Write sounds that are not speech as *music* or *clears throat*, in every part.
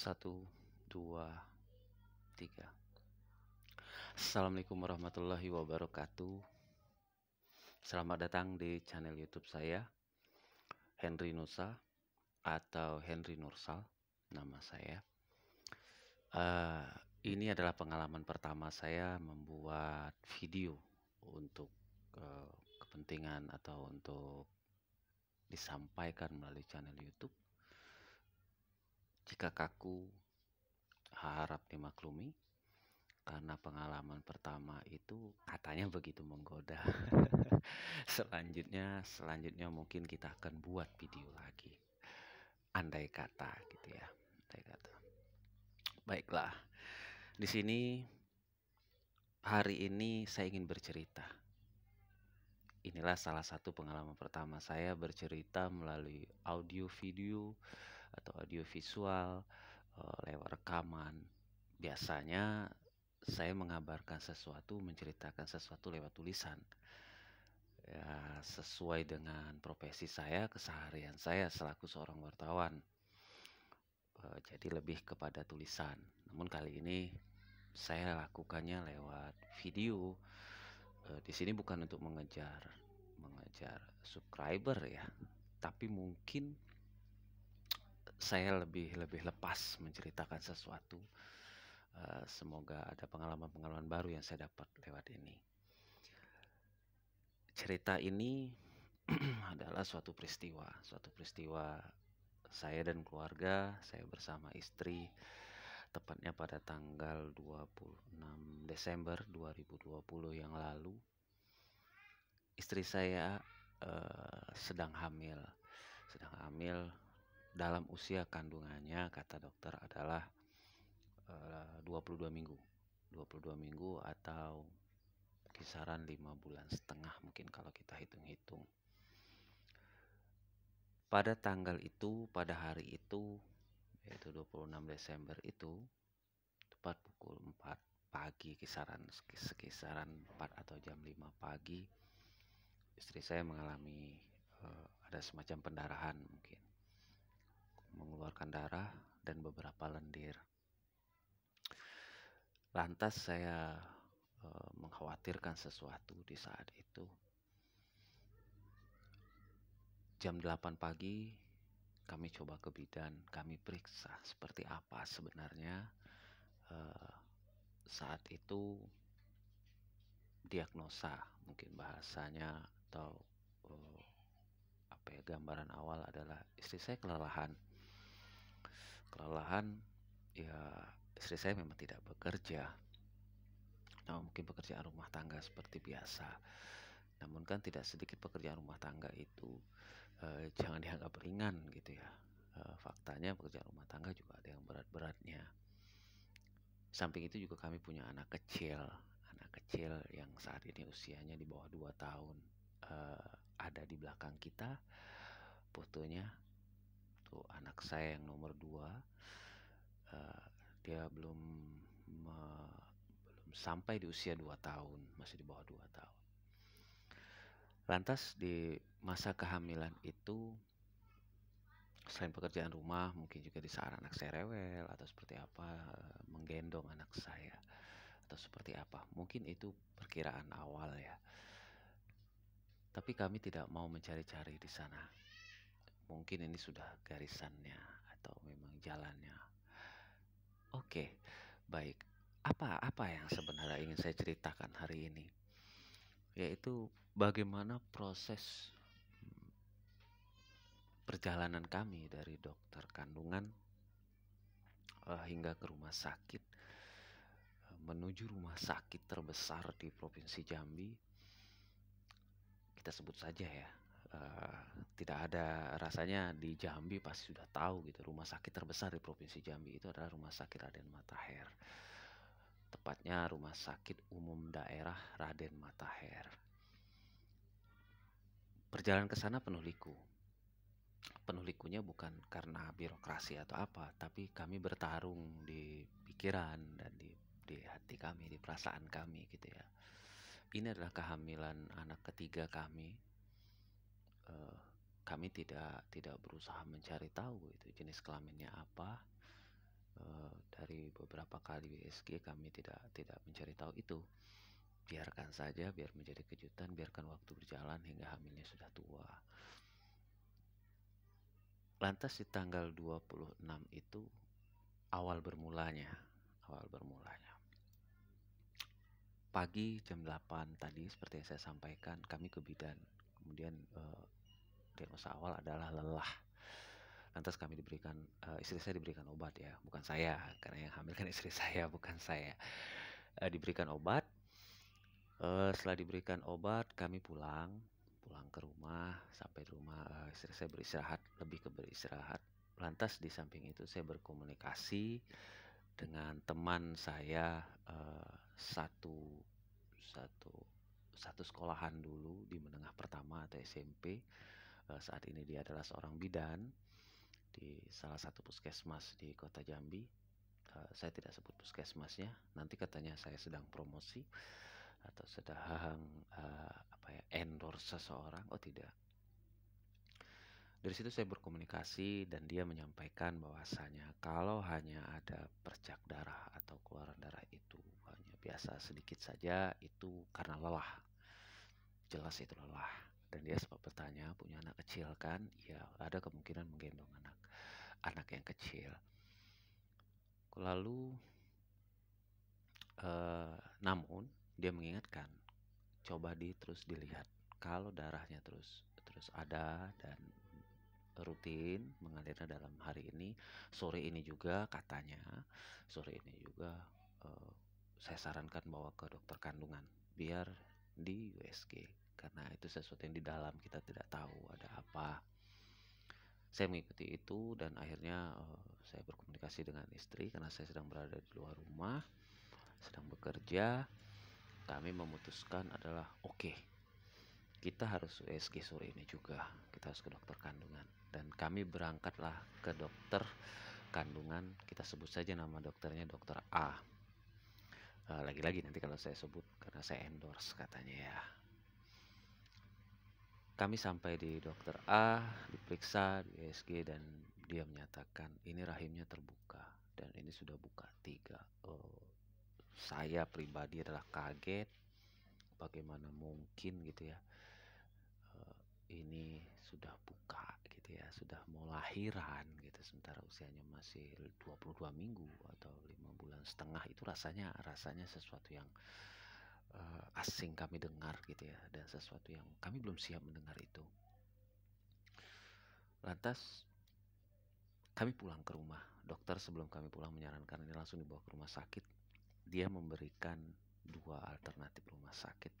Satu, dua, tiga. Assalamualaikum warahmatullahi wabarakatuh. Selamat datang di channel YouTube saya, Henry Nusa atau Henry Nursal, nama saya. Uh, ini adalah pengalaman pertama saya membuat video untuk uh, kepentingan atau untuk disampaikan melalui channel YouTube jika kaku, harap dimaklumi karena pengalaman pertama itu katanya begitu menggoda. *laughs* selanjutnya, selanjutnya mungkin kita akan buat video lagi. Andai kata gitu ya. Andai kata. Baiklah. Di sini hari ini saya ingin bercerita. Inilah salah satu pengalaman pertama saya bercerita melalui audio video atau audiovisual uh, lewat rekaman. Biasanya saya mengabarkan sesuatu, menceritakan sesuatu lewat tulisan. Ya, sesuai dengan profesi saya, keseharian saya selaku seorang wartawan. Eh, jadi lebih kepada tulisan. Namun kali ini saya lakukannya lewat video. E, di sini bukan untuk mengejar mengejar subscriber ya, tapi mungkin saya lebih lebih lepas menceritakan sesuatu. Uh, semoga ada pengalaman-pengalaman baru yang saya dapat lewat ini. Cerita ini *clears throat* adalah suatu peristiwa, suatu peristiwa saya dan keluarga, saya bersama istri tepatnya pada tanggal 26 Desember 2020 yang lalu. Istri saya uh, sedang hamil. Sedang hamil dalam usia kandungannya kata dokter adalah eh, uh, 22 minggu. 22 minggu atau kisaran 5 bulan setengah mungkin kalau kita hitung-hitung. Pada tanggal itu, pada hari itu yaitu 26 Desember itu tepat pukul 4 pagi kisaran sekisaran 4 atau jam 5 pagi istri saya mengalami uh, ada semacam pendarahan mungkin mengeluarkan darah dan beberapa lendir. Lantas saya e, mengkhawatirkan sesuatu di saat itu. Jam 8 pagi kami coba ke bidan, kami periksa seperti apa sebenarnya e, saat itu diagnosa mungkin bahasanya atau e, apa ya gambaran awal adalah istri saya kelelahan kelelahan ya istri saya memang tidak bekerja nah, mungkin pekerjaan rumah tangga seperti biasa namun kan tidak sedikit pekerjaan rumah tangga itu eh, jangan dianggap ringan gitu ya eh, faktanya pekerjaan rumah tangga juga ada yang berat-beratnya samping itu juga kami punya anak kecil anak kecil yang saat ini usianya di bawah 2 tahun eh, ada di belakang kita fotonya satu gitu. anak saya yang nomor dua uh, dia belum me, belum sampai di usia dua tahun masih di bawah dua tahun lantas di masa kehamilan itu selain pekerjaan rumah mungkin juga di saat anak saya rewel atau seperti apa eh, menggendong anak saya atau seperti apa mungkin itu perkiraan awal ya tapi kami tidak mau mencari-cari di sana mungkin ini sudah garisannya atau memang jalannya. Oke, baik. Apa apa yang sebenarnya ingin saya ceritakan hari ini? Yaitu bagaimana proses mm, perjalanan kami dari dokter kandungan uh, hingga ke rumah sakit eh, menuju rumah sakit terbesar di Provinsi Jambi. Kita sebut saja ya, Eh, tidak ada rasanya di Jambi pasti sudah tahu gitu rumah sakit terbesar di provinsi Jambi itu adalah rumah sakit Raden Matahir tepatnya rumah sakit umum daerah Raden Matahir perjalanan ke sana penuh liku penuh likunya bukan karena birokrasi atau apa tapi kami bertarung di pikiran dan di di hati kami di perasaan kami gitu ya ini adalah kehamilan anak ketiga kami uh, kami tidak tidak berusaha mencari tahu itu jenis kelaminnya apa uh, dari beberapa kali WSG kami tidak tidak mencari tahu itu biarkan saja biar menjadi kejutan biarkan waktu berjalan hingga hamilnya sudah tua lantas di tanggal 26 itu awal bermulanya awal bermulanya pagi jam 8 tadi seperti yang saya sampaikan kami ke bidan kemudian uh, diagnosa awal adalah lelah lantas kami diberikan uh, istri saya diberikan obat ya bukan saya karena yang hamil kan istri *laughs* saya bukan saya uh, diberikan obat uh, setelah diberikan obat kami pulang pulang ke rumah sampai di rumah uh, istri saya beristirahat lebih ke beristirahat lantas di samping itu saya berkomunikasi dengan teman saya uh, satu satu satu sekolahan dulu di menengah pertama atau SMP. Eh, saat ini dia adalah seorang bidan di salah satu puskesmas di Kota Jambi. Eh, saya tidak sebut puskesmasnya. Nanti katanya saya sedang promosi atau sedang eh, apa ya endorse seseorang. Oh tidak. Dari situ saya berkomunikasi dan dia menyampaikan bahwasanya kalau hanya ada percak darah atau keluaran darah itu hanya biasa sedikit saja itu karena lelah jelas itu lelah dan dia sempat bertanya punya anak kecil kan ya ada kemungkinan menggendong anak anak yang kecil lalu eh, namun dia mengingatkan coba di terus dilihat kalau darahnya terus terus ada dan rutin mengalirnya dalam hari ini sore ini juga katanya sore ini juga eh, saya sarankan bawa ke dokter kandungan biar di USG karena itu sesuatu yang di dalam kita tidak tahu ada apa saya mengikuti itu dan akhirnya uh, saya berkomunikasi dengan istri karena saya sedang berada di luar rumah sedang bekerja kami memutuskan adalah oke okay, kita harus USG sore ini juga kita harus ke dokter kandungan dan kami berangkatlah ke dokter kandungan kita sebut saja nama dokternya dokter A eh, lagi-lagi nanti kalau saya sebut karena saya endorse katanya ya kami sampai di dokter A, diperiksa di USG e dan dia menyatakan ini rahimnya terbuka dan ini sudah buka tiga. Oh, saya pribadi adalah kaget bagaimana mungkin gitu ya eh, ini sudah buka gitu ya sudah mau lahiran gitu sementara usianya masih 22 minggu atau lima bulan setengah itu rasanya rasanya sesuatu yang uh, asing kami dengar gitu ya dan sesuatu yang kami belum siap mendengar itu lantas kami pulang ke rumah dokter sebelum kami pulang menyarankan ini langsung dibawa ke rumah sakit dia memberikan dua alternatif rumah sakit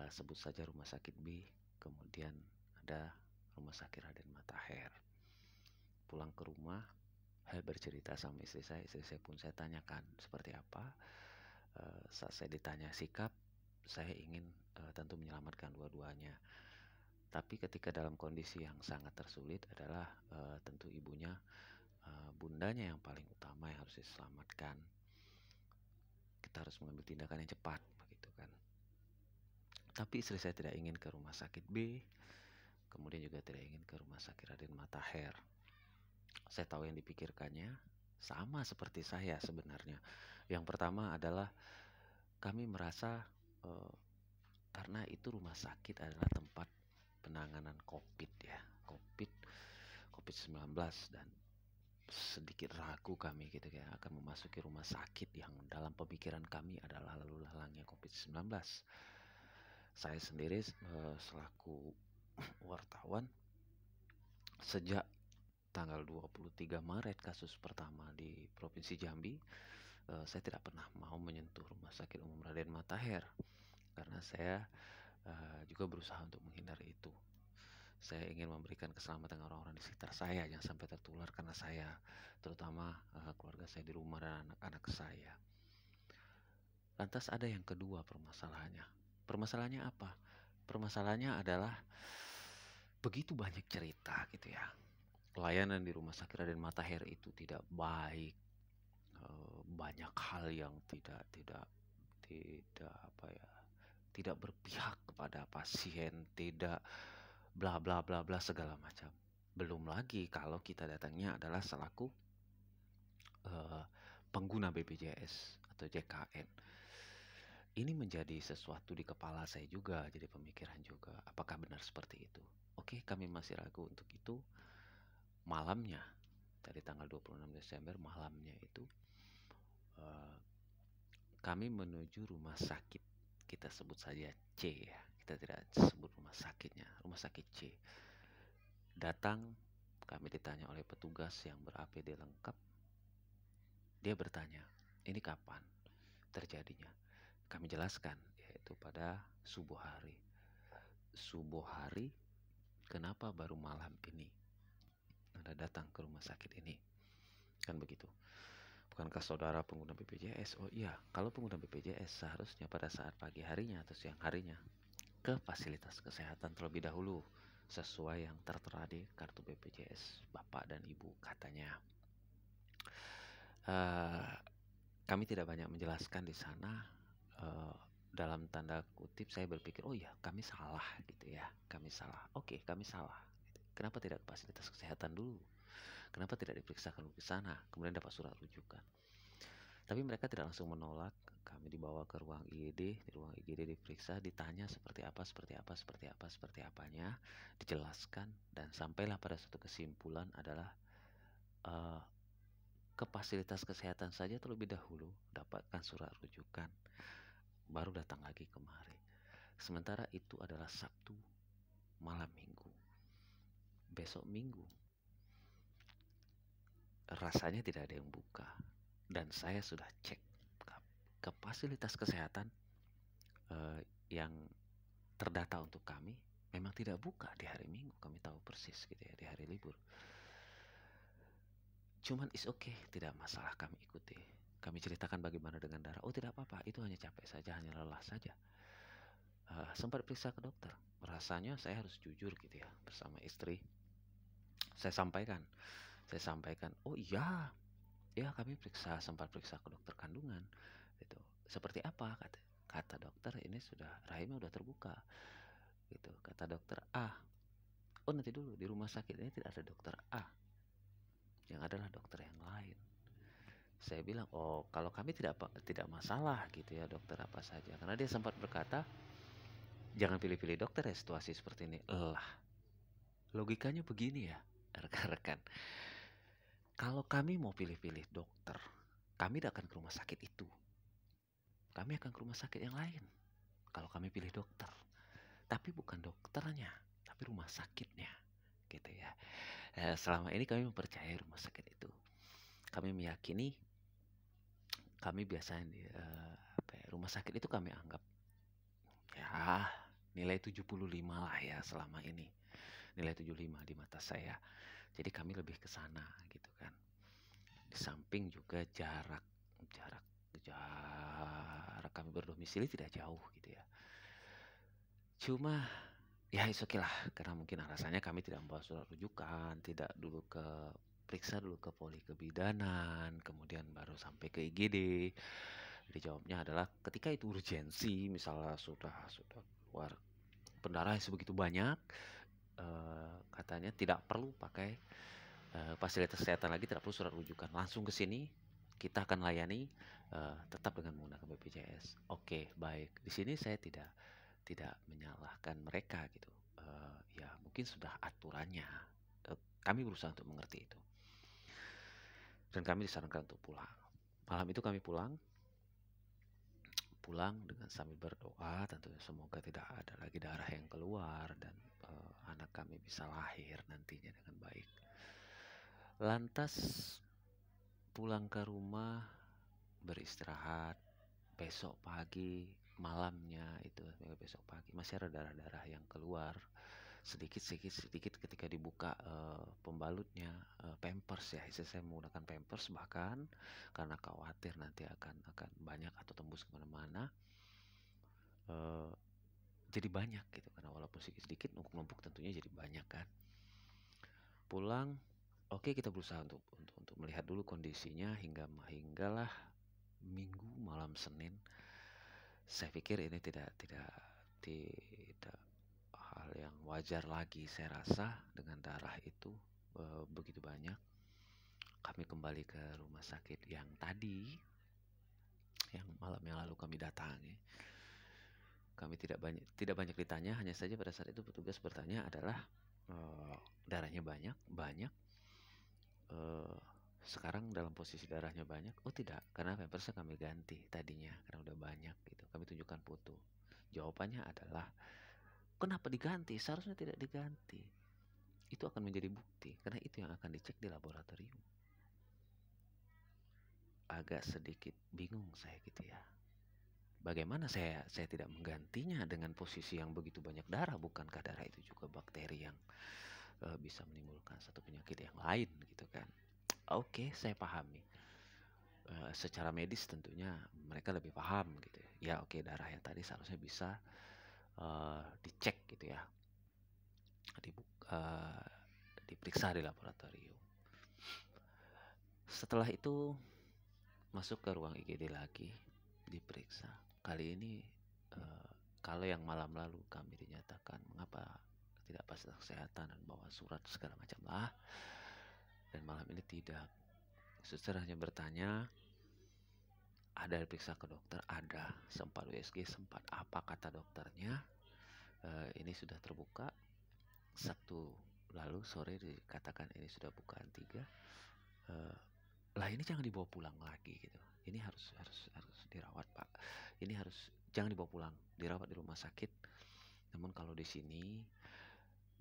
uh, sebut saja rumah sakit B kemudian ada rumah sakit Raden Matahir pulang ke rumah saya bercerita sama istri saya istri saya pun saya tanyakan seperti apa Eh, saat saya ditanya sikap saya ingin uh, tentu menyelamatkan dua-duanya tapi ketika dalam kondisi yang sangat tersulit adalah uh, tentu ibunya uh, bundanya yang paling utama yang harus diselamatkan kita harus mengambil tindakan yang cepat begitu kan tapi istri saya tidak ingin ke rumah sakit B kemudian juga tidak ingin ke rumah sakit Raden Matahir saya tahu yang dipikirkannya sama seperti saya sebenarnya yang pertama adalah kami merasa eh, karena itu rumah sakit adalah tempat penanganan COVID ya, COVID COVID-19 dan sedikit ragu kami gitu ya akan memasuki rumah sakit yang dalam pemikiran kami adalah lalu lalangnya COVID-19. Saya sendiri eh, selaku *clears throat* wartawan sejak tanggal 23 Maret kasus pertama di Provinsi Jambi Eh, saya tidak pernah mau menyentuh rumah sakit umum Raden Matahir karena saya uh, juga berusaha untuk menghindari itu. Saya ingin memberikan keselamatan orang-orang di sekitar saya yang sampai tertular karena saya, terutama uh, keluarga saya di rumah dan anak-anak saya. Lantas ada yang kedua permasalahannya. Permasalahannya apa? Permasalahannya adalah begitu banyak cerita gitu ya. Layanan di rumah sakit Raden Matahir itu tidak baik, banyak hal yang tidak tidak tidak apa ya tidak berpihak kepada pasien tidak bla bla bla bla segala macam belum lagi kalau kita datangnya adalah selaku uh, pengguna BPJS atau JKN ini menjadi sesuatu di kepala saya juga, jadi pemikiran juga. Apakah benar seperti itu? Oke, kami masih ragu untuk itu. Malamnya, dari tanggal 26 Desember malamnya itu Eh, kami menuju rumah sakit kita sebut saja C ya kita tidak sebut rumah sakitnya rumah sakit C datang kami ditanya oleh petugas yang ber-APD lengkap dia bertanya ini kapan terjadinya kami jelaskan yaitu pada subuh hari subuh hari kenapa baru malam ini Anda datang ke rumah sakit ini kan begitu Bukankah saudara pengguna BPJS? Oh iya, kalau pengguna BPJS seharusnya pada saat pagi harinya atau siang harinya ke fasilitas kesehatan terlebih dahulu sesuai yang tertera di kartu BPJS Bapak dan Ibu katanya. Uh, kami tidak banyak menjelaskan di sana uh, dalam tanda kutip saya berpikir oh iya, kami salah gitu ya kami salah oke kami salah kenapa tidak ke fasilitas kesehatan dulu Kenapa tidak diperiksakan ke sana? Kemudian dapat surat rujukan. Tapi mereka tidak langsung menolak. Kami dibawa ke ruang IGD, e di ruang IGD e diperiksa, ditanya seperti apa, seperti apa, seperti apa, seperti apanya, dijelaskan dan sampailah pada suatu kesimpulan adalah uh, eh, ke fasilitas kesehatan saja terlebih dahulu, dapatkan surat rujukan, baru datang lagi kemari. Sementara itu adalah Sabtu malam Minggu. Besok Minggu rasanya tidak ada yang buka dan saya sudah cek ke, fasilitas kesehatan eh, yang terdata untuk kami memang tidak buka di hari Minggu kami tahu persis gitu ya di hari libur cuman is okay tidak masalah kami ikuti kami ceritakan bagaimana dengan darah oh tidak apa-apa itu hanya capek saja hanya lelah saja uh, sempat periksa ke dokter rasanya saya harus jujur gitu ya bersama istri saya sampaikan saya sampaikan oh iya ya kami periksa sempat periksa ke dokter kandungan itu seperti apa kata kata dokter ini sudah rahimnya sudah terbuka gitu kata dokter A oh nanti dulu di rumah sakit ini tidak ada dokter A yang adalah dokter yang lain saya bilang oh kalau kami tidak tidak masalah gitu ya dokter apa saja karena dia sempat berkata jangan pilih-pilih dokter ya situasi seperti ini lah logikanya begini ya *laughs* rekan-rekan kalau kami mau pilih-pilih dokter, kami tidak akan ke rumah sakit itu. Kami akan ke rumah sakit yang lain. Kalau kami pilih dokter, tapi bukan dokternya, tapi rumah sakitnya, gitu ya. Eh, selama ini kami mempercayai rumah sakit itu. Kami meyakini, kami biasanya di eh, ya, rumah sakit itu kami anggap ya nilai 75 lah ya selama ini. Nilai 75 di mata saya jadi kami lebih ke sana gitu kan di samping juga jarak jarak jarak kami berdomisili tidak jauh gitu ya cuma ya itu okay lah karena mungkin alasannya kami tidak membawa surat rujukan tidak dulu ke periksa dulu ke poli kebidanan, kemudian baru sampai ke IGD. Jadi jawabnya adalah ketika itu urgensi, misalnya sudah sudah keluar pendarahan sebegitu banyak, Eh, katanya tidak perlu pakai uh, fasilitas kesehatan lagi, tidak perlu surat rujukan. Langsung ke sini, kita akan layani uh, tetap dengan menggunakan BPJS. Oke, baik. Di sini saya tidak tidak menyalahkan mereka gitu. Uh, ya mungkin sudah aturannya. Uh, kami berusaha untuk mengerti itu. Dan kami disarankan untuk pulang. Malam itu kami pulang. Pulang dengan sambil berdoa tentunya semoga tidak ada lagi darah yang keluar dan uh, anak kami bisa lahir nantinya dengan baik. Lantas pulang ke rumah beristirahat besok pagi malamnya itu besok pagi masih ada darah-darah yang keluar sedikit sedikit sedikit ketika dibuka uh, pembalutnya uh, pampers ya saya menggunakan pampers bahkan karena khawatir nanti akan akan banyak atau tembus kemana-mana uh, jadi banyak gitu karena walaupun sedikit sedikit numpuk numpuk tentunya jadi banyak kan pulang oke okay, kita berusaha untuk untuk untuk melihat dulu kondisinya hingga hinggalah minggu malam senin saya pikir ini tidak tidak tidak hal yang wajar lagi saya rasa dengan darah itu e, begitu banyak kami kembali ke rumah sakit yang tadi yang malam yang lalu kami datangi kami tidak banyak tidak banyak ditanya hanya saja pada saat itu petugas bertanya adalah uh, darahnya banyak banyak uh, sekarang dalam posisi darahnya banyak oh tidak karena pampersnya kami ganti tadinya karena udah banyak gitu kami tunjukkan foto jawabannya adalah kenapa diganti seharusnya tidak diganti itu akan menjadi bukti karena itu yang akan dicek di laboratorium agak sedikit bingung saya gitu ya bagaimana saya saya tidak menggantinya dengan posisi yang begitu banyak darah bukankah darah itu juga bakteri yang uh, bisa menimbulkan satu penyakit yang lain gitu kan oke okay, saya pahami uh, secara medis tentunya mereka lebih paham gitu ya, ya oke okay, darah yang tadi seharusnya bisa uh, dicek gitu ya dibuka diperiksa di laboratorium setelah itu masuk ke ruang IGD lagi diperiksa Kali ini uh, kalau yang malam lalu kami dinyatakan mengapa tidak pas kesehatan dan bawa surat segala macam lah dan malam ini tidak suster bertanya ada diperiksa ke dokter ada sempat USG sempat apa kata dokternya e, ini sudah terbuka satu lalu sore dikatakan ini sudah bukaan tiga e, lah ini jangan dibawa pulang lagi gitu ini harus harus harus dirawat pak ini harus jangan dibawa pulang dirawat di rumah sakit namun kalau di sini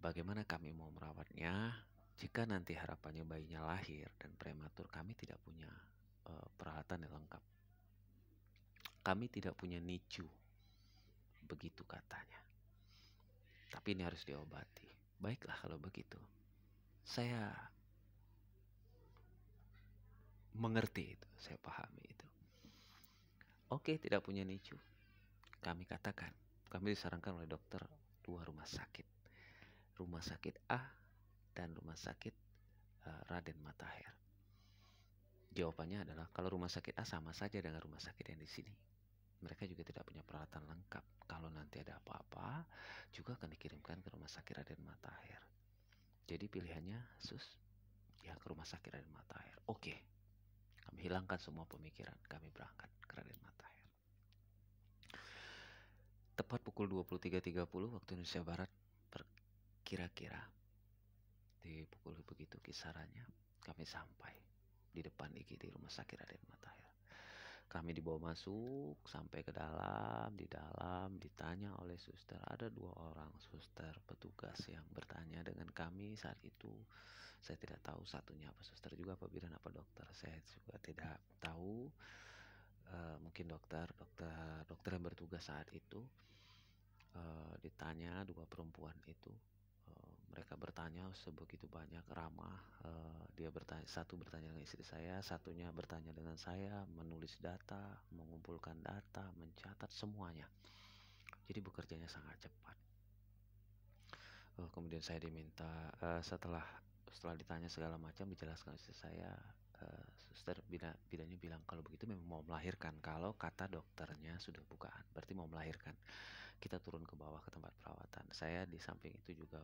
bagaimana kami mau merawatnya jika nanti harapannya bayinya lahir dan prematur kami tidak punya uh, peralatan yang lengkap kami tidak punya nicu begitu katanya tapi ini harus diobati baiklah kalau begitu saya mengerti itu, saya pahami itu. Oke, tidak punya NICU. Kami katakan, kami disarankan oleh dokter dua rumah sakit. Rumah sakit A dan rumah sakit eh, Raden Matahir. Jawabannya adalah kalau rumah sakit A sama saja dengan rumah sakit yang di sini. Mereka juga tidak punya peralatan lengkap. Kalau nanti ada apa-apa, juga akan dikirimkan ke rumah sakit Raden Matahir. Jadi pilihannya, sus, ya ke rumah sakit Raden Matahir. Oke, kami hilangkan semua pemikiran, kami berangkat ke Raden Matahir. Tepat pukul 23.30 waktu Indonesia Barat, kira-kira di pukul begitu kisarannya, kami sampai di depan IGD Rumah Sakit Raden Matahir. Kami dibawa masuk sampai ke dalam di dalam ditanya oleh suster ada dua orang suster petugas yang bertanya dengan kami saat itu saya tidak tahu satunya apa suster juga apa bidan apa dokter saya juga tidak tahu e, mungkin dokter dokter dokter yang bertugas saat itu e, ditanya dua perempuan itu mereka bertanya sebegitu banyak ramah uh, dia bertanya satu bertanya dengan istri saya satunya bertanya dengan saya menulis data mengumpulkan data mencatat semuanya jadi bekerjanya sangat cepat uh, kemudian saya diminta uh, setelah setelah ditanya segala macam dijelaskan istri saya uh, suster bidan, bidannya bilang kalau begitu memang mau melahirkan kalau kata dokternya sudah bukaan berarti mau melahirkan kita turun ke bawah ke tempat perawatan saya di samping itu juga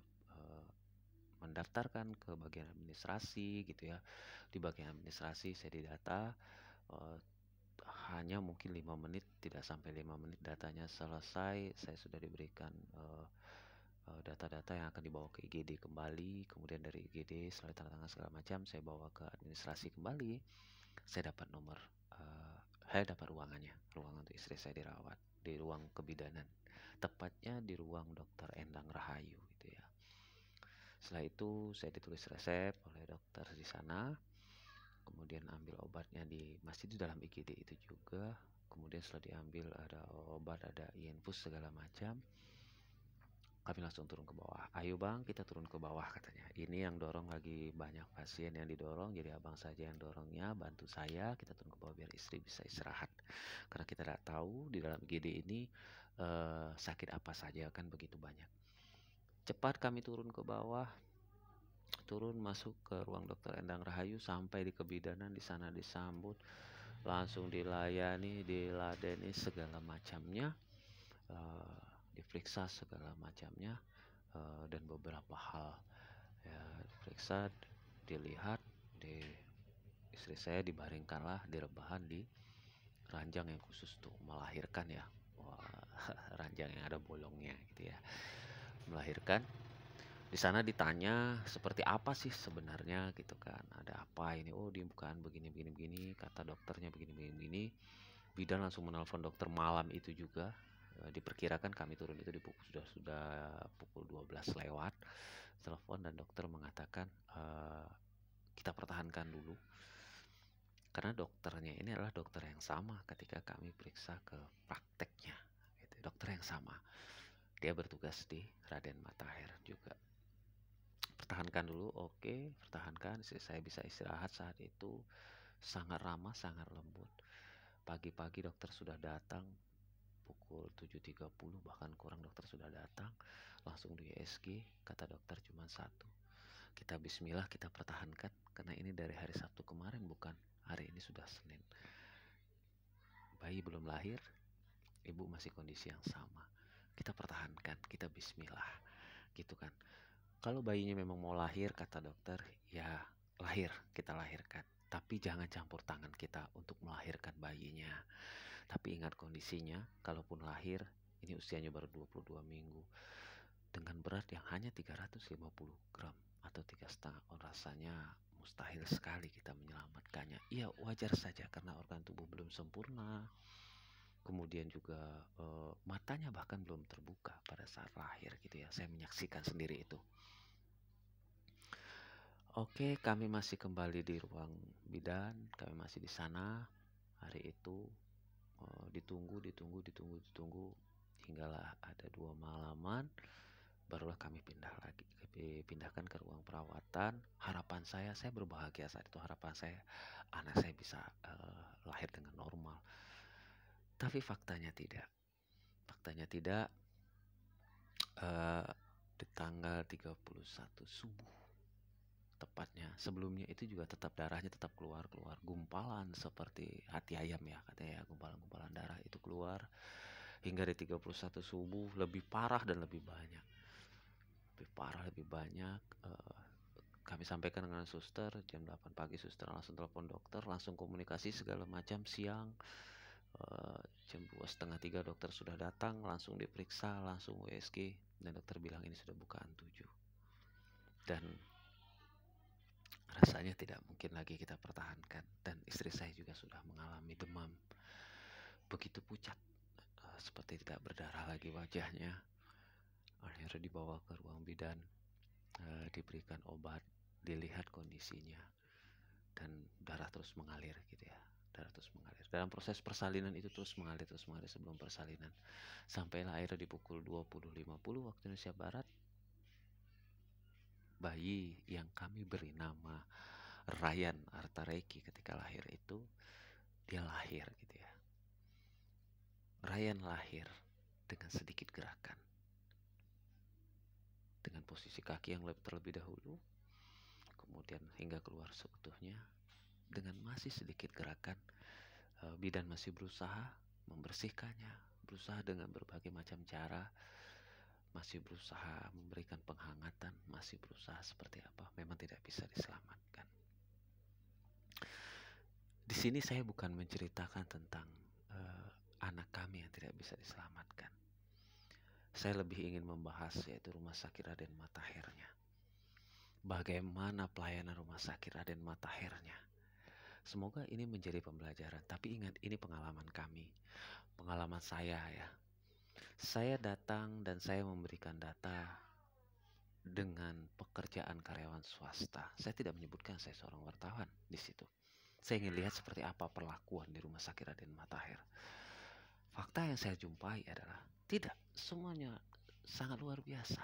mendaftarkan ke bagian administrasi gitu ya di bagian administrasi saya di data uh, eh, hanya mungkin lima menit tidak sampai lima menit datanya selesai saya sudah diberikan uh, data-data yang akan dibawa ke IGD kembali kemudian dari IGD setelah tanda tangan segala macam saya bawa ke administrasi kembali saya dapat nomor uh, saya dapat ruangannya ruangan untuk istri saya dirawat di ruang kebidanan tepatnya di ruang dokter Endang Rahayu setelah itu saya ditulis resep oleh dokter di sana. Kemudian ambil obatnya di masjid di dalam IGD itu juga. Kemudian setelah diambil ada obat, ada infus segala macam. Kami langsung turun ke bawah. Ayo bang, kita turun ke bawah katanya. Ini yang dorong lagi banyak pasien yang didorong. Jadi abang saja yang dorongnya, bantu saya. Kita turun ke bawah biar istri bisa istirahat. Karena kita tidak tahu di dalam IGD ini uh, sakit apa saja kan begitu banyak. Cepat kami turun ke bawah, turun masuk ke ruang dokter Endang Rahayu sampai di kebidanan di sana disambut langsung dilayani diladeni segala macamnya uh, diperiksa segala macamnya uh, dan beberapa hal ya diperiksa dilihat di istri saya dibaringkanlah di rebahan di ranjang yang khusus tuh melahirkan ya Wah, *laughs* ranjang yang ada bolongnya gitu ya melahirkan di sana ditanya seperti apa sih sebenarnya gitu kan ada apa ini oh dia bukan begini begini begini kata dokternya begini begini, begini. bidan langsung menelpon dokter malam itu juga eh, diperkirakan kami turun itu di pukul, sudah sudah pukul 12 lewat telepon dan dokter mengatakan e, kita pertahankan dulu karena dokternya ini adalah dokter yang sama ketika kami periksa ke prakteknya gitu. dokter yang sama dia bertugas di Raden Matahir juga pertahankan dulu oke okay, pertahankan saya bisa istirahat saat itu sangat ramah sangat lembut pagi-pagi dokter sudah datang pukul 7.30 bahkan kurang dokter sudah datang langsung di ESG kata dokter cuma satu kita bismillah kita pertahankan karena ini dari hari Sabtu kemarin bukan hari ini sudah Senin bayi belum lahir ibu masih kondisi yang sama kita pertahankan kita bismillah gitu kan kalau bayinya memang mau lahir kata dokter ya lahir kita lahirkan tapi jangan campur tangan kita untuk melahirkan bayinya tapi ingat kondisinya kalaupun lahir ini usianya baru 22 minggu dengan berat yang hanya 350 gram atau tiga setengah on oh, rasanya mustahil sekali kita menyelamatkannya. Iya wajar saja karena organ tubuh belum sempurna, kemudian juga uh, matanya bahkan belum terbuka pada saat lahir gitu ya saya menyaksikan sendiri itu Oke, kami masih kembali di ruang bidan. Kami masih di sana hari itu. Uh, ditunggu, ditunggu, ditunggu, ditunggu hinggalah ada dua malaman barulah kami pindah lagi pindahkan ke ruang perawatan harapan saya saya berbahagia saat itu harapan saya anak saya bisa uh, lahir dengan normal tapi faktanya tidak faktanya tidak uh, di tanggal 31 subuh tepatnya sebelumnya itu juga tetap darahnya tetap keluar keluar gumpalan seperti hati ayam ya katanya ya gumpalan gumpalan darah itu keluar hingga di 31 subuh lebih parah dan lebih banyak lebih parah lebih banyak uh, kami sampaikan dengan suster jam 8 pagi suster langsung telepon dokter langsung komunikasi segala macam siang Eh, jam dua setengah tiga dokter sudah datang langsung diperiksa langsung USG dan dokter bilang ini sudah bukaan tujuh dan rasanya tidak mungkin lagi kita pertahankan dan istri saya juga sudah mengalami demam begitu pucat eh, seperti tidak berdarah lagi wajahnya akhirnya dibawa ke ruang bidan eh, diberikan obat dilihat kondisinya dan darah terus mengalir gitu ya darah terus mengalir. Dalam proses persalinan itu terus mengalir, terus mengalir sebelum persalinan. Sampailah akhirnya di pukul 20.50 waktu Indonesia Barat, bayi yang kami beri nama Ryan Artareki ketika lahir itu, dia lahir gitu ya. Ryan lahir dengan sedikit gerakan. Dengan posisi kaki yang lebih terlebih dahulu, kemudian hingga keluar seutuhnya, dengan masih sedikit gerakan eh, bidan masih berusaha membersihkannya berusaha dengan berbagai macam cara masih berusaha memberikan penghangatan masih berusaha seperti apa memang tidak bisa diselamatkan di sini saya bukan menceritakan tentang uh, anak kami yang tidak bisa diselamatkan saya lebih ingin membahas yaitu Rumah Sakit Raden Matahirnya. Bagaimana pelayanan Rumah Sakit Raden Matahirnya? Semoga ini menjadi pembelajaran, tapi ingat ini pengalaman kami, pengalaman saya ya. Saya datang dan saya memberikan data dengan pekerjaan karyawan swasta. Saya tidak menyebutkan saya seorang wartawan di situ. Saya ingin lihat seperti apa perlakuan di rumah sakit Raden Matahir. Fakta yang saya jumpai adalah tidak semuanya sangat luar biasa.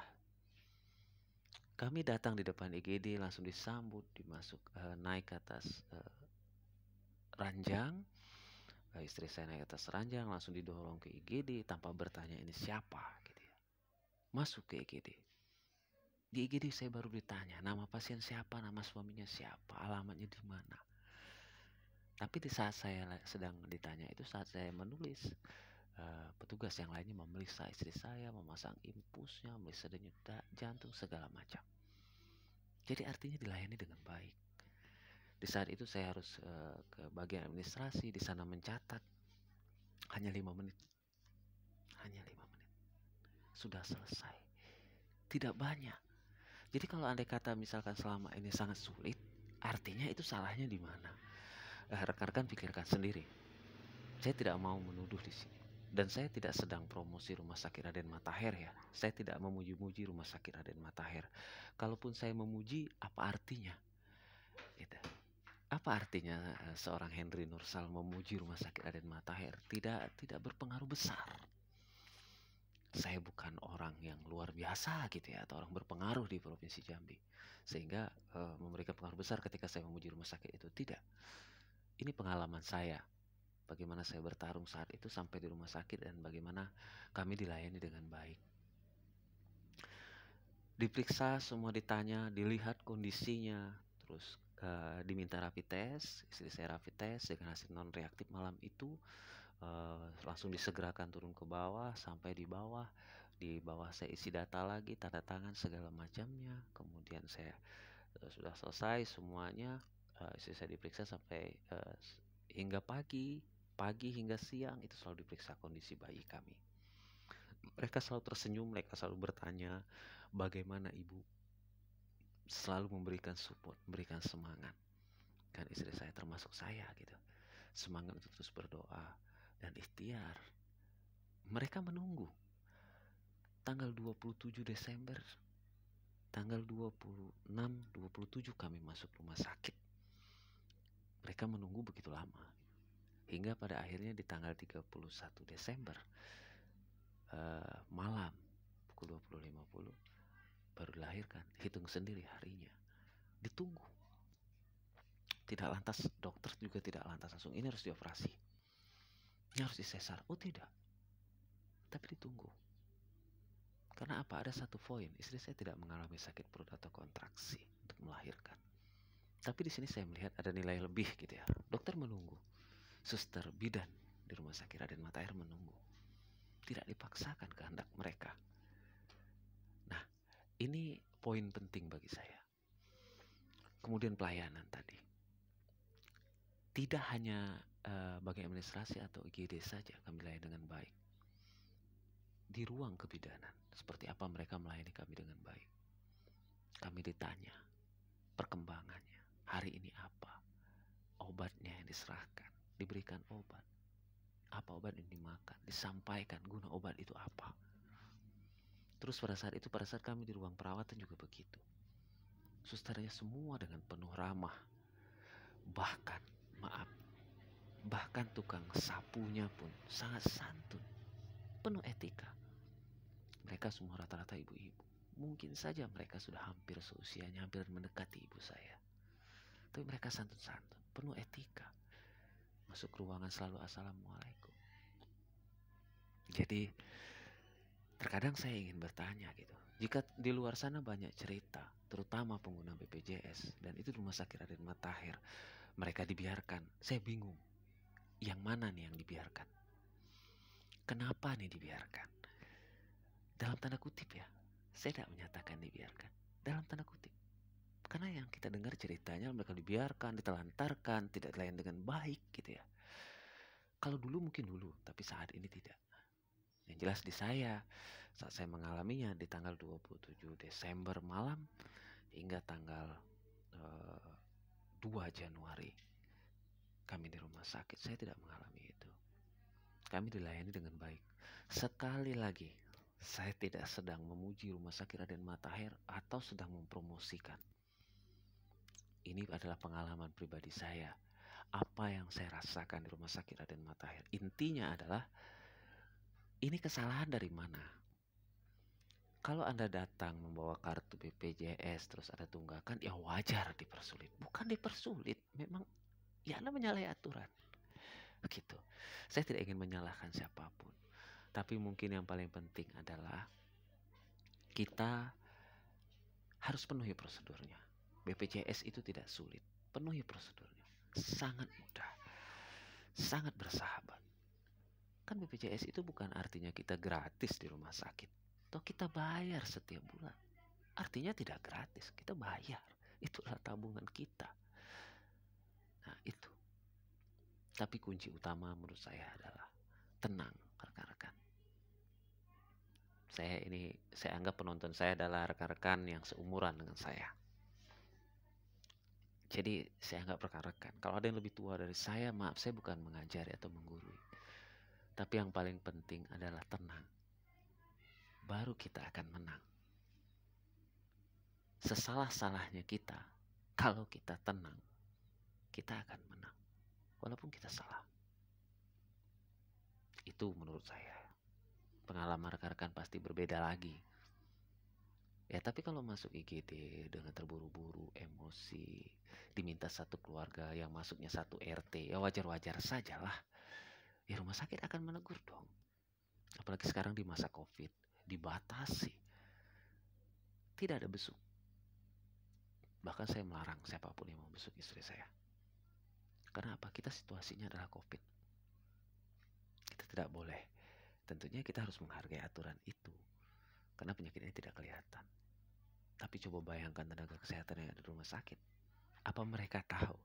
Kami datang di depan IGD langsung disambut, dimasuk eh, naik ke atas eh, ranjang istri saya naik atas ranjang langsung didorong ke IGD tanpa bertanya ini siapa gitu ya. Masuk ke IGD. Di IGD saya baru ditanya nama pasien siapa, nama suaminya siapa, alamatnya di mana. Tapi di saat saya sedang ditanya itu saat saya menulis uh, petugas yang lainnya memeriksa istri saya, memasang impusnya memeriksa denyut jantung segala macam. Jadi artinya dilayani dengan baik di saat itu saya harus uh, ke bagian administrasi, di sana mencatat. Hanya lima menit. Hanya lima menit. Sudah selesai. Tidak banyak. Jadi kalau andai kata misalkan selama ini sangat sulit, artinya itu salahnya di mana? Eh, rekan-rekan pikirkan sendiri. Saya tidak mau menuduh di sini. Dan saya tidak sedang promosi Rumah Sakit Raden Matahir ya. Saya tidak memuji-muji Rumah Sakit Raden Matahir. Kalaupun saya memuji, apa artinya? Gitu apa artinya eh, seorang Henry Nursal memuji rumah sakit Raden Matahir tidak tidak berpengaruh besar saya bukan orang yang luar biasa gitu ya atau orang berpengaruh di provinsi Jambi sehingga e, memberikan pengaruh besar ketika saya memuji rumah sakit itu tidak ini pengalaman saya bagaimana saya bertarung saat itu sampai di rumah sakit dan bagaimana kami dilayani dengan baik diperiksa semua ditanya dilihat kondisinya terus uh, diminta rapid test, istri saya rapid test dengan hasil non reaktif malam itu uh, langsung disegerakan turun ke bawah sampai di bawah, di bawah saya isi data lagi, tanda tangan segala macamnya, kemudian saya uh, sudah selesai semuanya, uh, istri saya diperiksa sampai uh, hingga pagi, pagi hingga siang itu selalu diperiksa kondisi bayi kami. Mereka selalu tersenyum, mereka selalu bertanya, bagaimana ibu, selalu memberikan support, memberikan semangat. Kan istri saya termasuk saya gitu. Semangat untuk terus berdoa dan ikhtiar. Mereka menunggu. Tanggal 27 Desember tanggal 26 27 kami masuk rumah sakit. Mereka menunggu begitu lama. Hingga pada akhirnya di tanggal 31 Desember uh, malam pukul 20.50 baru dilahirkan hitung sendiri harinya ditunggu tidak lantas dokter juga tidak lantas langsung ini harus dioperasi ini harus disesar oh tidak tapi ditunggu karena apa ada satu poin istri saya tidak mengalami sakit perut atau kontraksi untuk melahirkan tapi di sini saya melihat ada nilai lebih gitu ya dokter menunggu suster bidan di rumah sakit Raden Mata Air menunggu tidak dipaksakan kehendak mereka ini poin penting bagi saya. Kemudian pelayanan tadi. Tidak hanya uh, bagi administrasi atau IGD saja kami layani dengan baik. Di ruang kebidanan, seperti apa mereka melayani kami dengan baik. Kami ditanya perkembangannya, hari ini apa, obatnya yang diserahkan, diberikan obat, apa obat yang dimakan, disampaikan guna obat itu apa Terus pada saat itu, pada saat kami di ruang perawatan juga begitu. Susternya semua dengan penuh ramah. Bahkan, maaf, bahkan tukang sapunya pun sangat santun, penuh etika. Mereka semua rata-rata ibu-ibu. Mungkin saja mereka sudah hampir seusianya, hampir mendekati ibu saya. Tapi mereka santun-santun, penuh etika. Masuk ruangan selalu assalamualaikum. Jadi Terkadang saya ingin bertanya gitu, jika di luar sana banyak cerita, terutama pengguna BPJS, dan itu rumah sakit Raden Matahir, mereka dibiarkan. Saya bingung, yang mana nih yang dibiarkan? Kenapa nih dibiarkan? Dalam tanda kutip ya, saya tidak menyatakan dibiarkan. Dalam tanda kutip. Karena yang kita dengar ceritanya mereka dibiarkan, ditelantarkan, tidak layan dengan baik gitu ya. Kalau dulu mungkin dulu, tapi saat ini tidak yang jelas di saya saat saya mengalaminya di tanggal 27 Desember malam hingga tanggal uh, eh, 2 Januari kami di rumah sakit saya tidak mengalami itu. Kami dilayani dengan baik. Sekali lagi, saya tidak sedang memuji rumah sakit Raden Matahir atau sedang mempromosikan. Ini adalah pengalaman pribadi saya. Apa yang saya rasakan di rumah sakit Raden Matahir. Intinya adalah ini kesalahan dari mana? Kalau Anda datang membawa kartu BPJS terus ada tunggakan, ya wajar dipersulit. Bukan dipersulit, memang ya Anda menyalahi aturan. Begitu. Saya tidak ingin menyalahkan siapapun. Tapi mungkin yang paling penting adalah kita harus penuhi prosedurnya. BPJS itu tidak sulit. Penuhi prosedurnya. Sangat mudah. Sangat bersahabat Kan BPJS itu bukan artinya kita gratis di rumah sakit. atau kita bayar setiap bulan. Artinya tidak gratis, kita bayar. Itulah tabungan kita. Nah, itu. Tapi kunci utama menurut saya adalah tenang, rekan-rekan. Saya ini saya anggap penonton saya adalah rekan-rekan yang seumuran dengan saya jadi saya anggap rekan-rekan. Kalau ada yang lebih tua dari saya, maaf saya bukan mengajari atau menggurui. Tapi yang paling penting adalah tenang. Baru kita akan menang. Sesalah-salahnya kita, kalau kita tenang, kita akan menang. Walaupun kita salah. Itu menurut saya. Pengalaman rekan-rekan pasti berbeda lagi. Ya tapi kalau masuk IGD dengan terburu-buru, emosi, diminta satu keluarga yang masuknya satu RT, ya wajar-wajar sajalah ya rumah sakit akan menegur dong. Apalagi sekarang di masa COVID, dibatasi. Tidak ada besuk. Bahkan saya melarang siapapun yang mau besuk istri saya. Karena apa? Kita situasinya adalah COVID. Kita tidak boleh. Tentunya kita harus menghargai aturan itu. Karena penyakit ini tidak kelihatan. Tapi coba bayangkan tenaga kesehatan yang ada di rumah sakit. Apa mereka tahu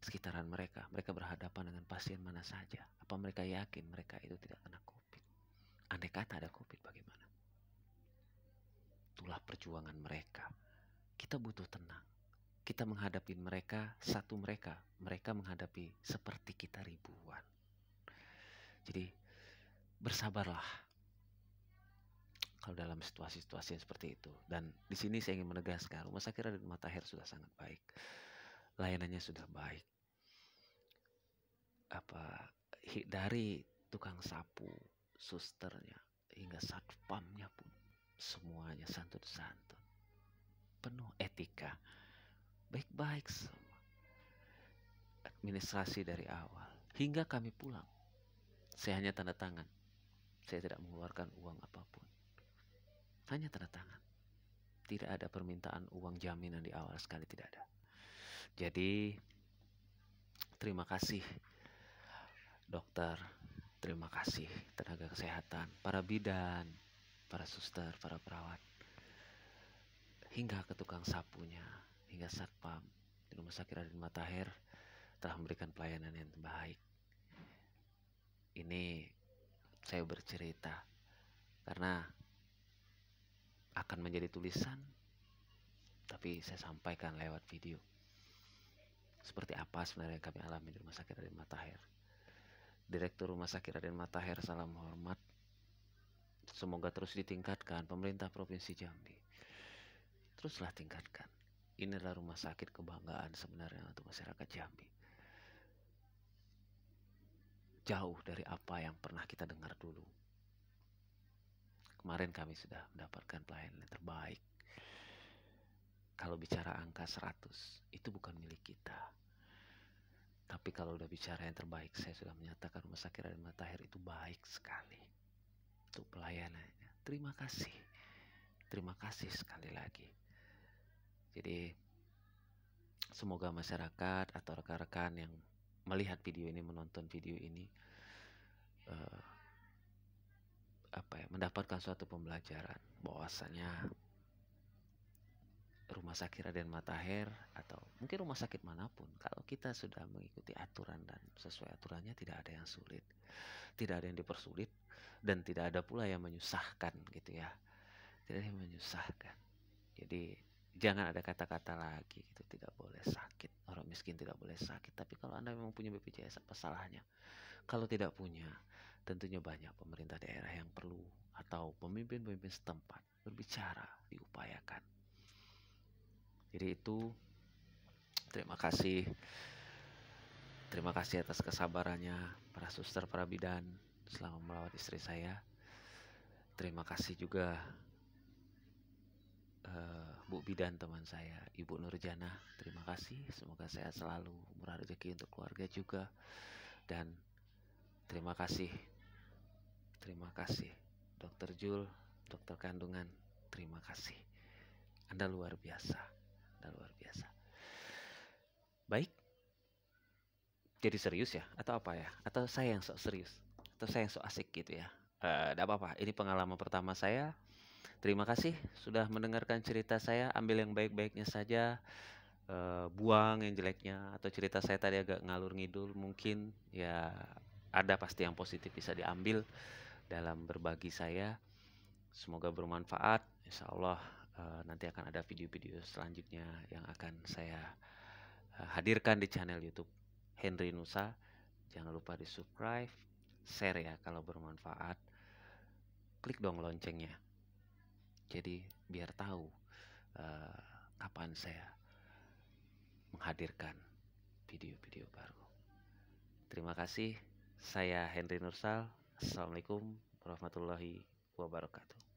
sekitaran mereka. Mereka berhadapan dengan pasien mana saja. Apa mereka yakin mereka itu tidak kena COVID? Andai kata ada COVID bagaimana? Itulah perjuangan mereka. Kita butuh tenang. Kita menghadapi mereka, satu mereka. Mereka menghadapi seperti kita ribuan. Jadi bersabarlah kalau dalam situasi-situasi yang seperti itu. Dan di sini saya ingin menegaskan rumah sakit Raden Matahir sudah sangat baik layanannya sudah baik apa dari tukang sapu susternya hingga satpamnya pun semuanya santun-santun penuh etika baik-baik semua administrasi dari awal hingga kami pulang saya hanya tanda tangan saya tidak mengeluarkan uang apapun hanya tanda tangan tidak ada permintaan uang jaminan di awal sekali tidak ada jadi terima kasih dokter, terima kasih tenaga kesehatan, para bidan, para suster, para perawat, hingga ke tukang sapunya, hingga satpam di rumah sakit Raden Matahir telah memberikan pelayanan yang baik. Ini saya bercerita karena akan menjadi tulisan, tapi saya sampaikan lewat video seperti apa sebenarnya yang kami alami di Rumah Sakit Raden Matahir. Direktur Rumah Sakit Raden Matahir salam hormat. Semoga terus ditingkatkan pemerintah Provinsi Jambi. Teruslah tingkatkan. Inilah rumah sakit kebanggaan sebenarnya untuk masyarakat Jambi. Jauh dari apa yang pernah kita dengar dulu. Kemarin kami sudah mendapatkan pelayanan yang terbaik kalau bicara angka 100, itu bukan milik kita. Tapi kalau udah bicara yang terbaik, saya sudah menyatakan rumah sakit Raden Matahir itu baik sekali. Untuk pelayanannya. Terima kasih. Terima kasih sekali lagi. Jadi, semoga masyarakat atau rekan-rekan yang melihat video ini, menonton video ini, uh, apa ya, mendapatkan suatu pembelajaran bahwasanya rumah sakit Raden Matahir atau mungkin rumah sakit manapun kalau kita sudah mengikuti aturan dan sesuai aturannya tidak ada yang sulit tidak ada yang dipersulit dan tidak ada pula yang menyusahkan gitu ya tidak ada yang menyusahkan jadi jangan ada kata-kata lagi itu tidak boleh sakit orang miskin tidak boleh sakit tapi kalau anda memang punya BPJS apa salahnya kalau tidak punya tentunya banyak pemerintah daerah yang perlu atau pemimpin-pemimpin setempat berbicara diupayakan jadi itu terima kasih. Terima kasih atas kesabarannya para suster, para bidan selama melawat istri saya. Terima kasih juga uh, Bu Bidan teman saya, Ibu Nurjana. Terima kasih, semoga sehat selalu, murah rezeki untuk keluarga juga. Dan terima kasih. Terima kasih Dokter Jul, dokter kandungan. Terima kasih. Anda luar biasa dan nah, luar biasa. Baik. Jadi serius ya atau apa ya? Atau saya yang sok serius? Atau saya yang sok asik gitu ya? Tidak eh, uh, apa-apa. Ini pengalaman pertama saya. Terima kasih sudah mendengarkan cerita saya. Ambil yang baik-baiknya saja. Uh, buang yang jeleknya atau cerita saya tadi agak ngalur ngidul mungkin ya ada pasti yang positif bisa diambil dalam berbagi saya. Semoga bermanfaat. Insya Allah Eh, nanti akan ada video-video selanjutnya yang akan saya eh, hadirkan di channel YouTube Henry Nusa. Jangan lupa di subscribe, share ya kalau bermanfaat. Klik dong loncengnya. Jadi biar tahu uh, kapan saya menghadirkan video-video baru. Terima kasih. Saya Henry Nursal. Assalamualaikum warahmatullahi wabarakatuh.